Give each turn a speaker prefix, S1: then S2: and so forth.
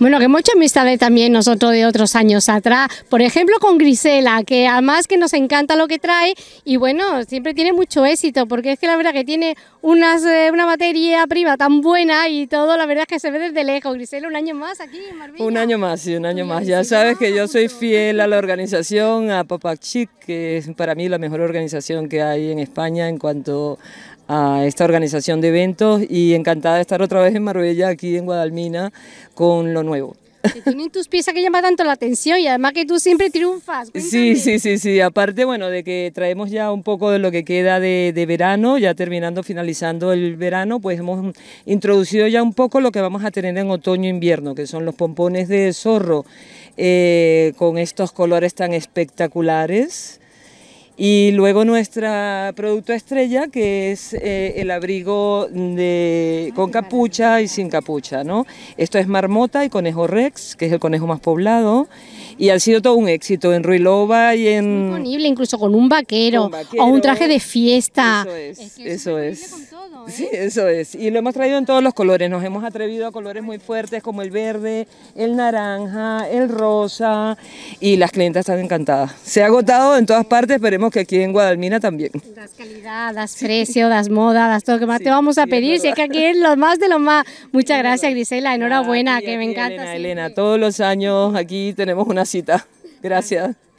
S1: Bueno, que hemos hecho amistades también nosotros de otros años atrás, por ejemplo con Grisela, que además que nos encanta lo que trae y bueno, siempre tiene mucho éxito, porque es que la verdad que tiene unas, eh, una materia prima tan buena y todo, la verdad es que se ve desde lejos. Grisela, un año más aquí en
S2: Marbella. Un año más, y un año más. Ya sabes que yo soy fiel a la organización, a Papachic, que es para mí la mejor organización que hay en España en cuanto a esta organización de eventos y encantada de estar otra vez en Marbella, aquí en Guadalmina, con lo nuevo.
S1: Te tienen tus piezas que llaman tanto la atención y además que tú siempre triunfas.
S2: Sí, sí, sí, sí. Aparte, bueno, de que traemos ya un poco de lo que queda de, verano, ya terminando, finalizando el verano, pues hemos introducido ya un poco lo que vamos a tener en otoño-invierno, e que son los pompones de zorro, eh, con estos colores tan espectaculares. Y luego nuestra producto estrella, que es eh, el abrigo de, ah, con capucha y sin capucha, ¿no? Esto es marmota y conejo rex, que es el conejo más poblado, y ha sido todo un éxito en Ruilova y en... Es
S1: disponible incluso con un vaquero, o un traje de fiesta. Eso
S2: es, eso es. ¿eh? Sí, eso es. Y lo hemos traído en todos los colores, nos hemos atrevido a colores muy fuertes como el verde, el naranja, el rosa, y las clientas están encantadas. Se ha agotado en todas partes, pero hemos que aquí en Guadalmina también. Das calidad, das precio, das moda,
S1: das todo. que más te vamos a pedir? si es que aquí es lo más de lo más. Muchas gracias, Grisela. Enhorabuena, que me encanta. Elena,
S2: Elena, todos los años aquí tenemos una cita. Gracias.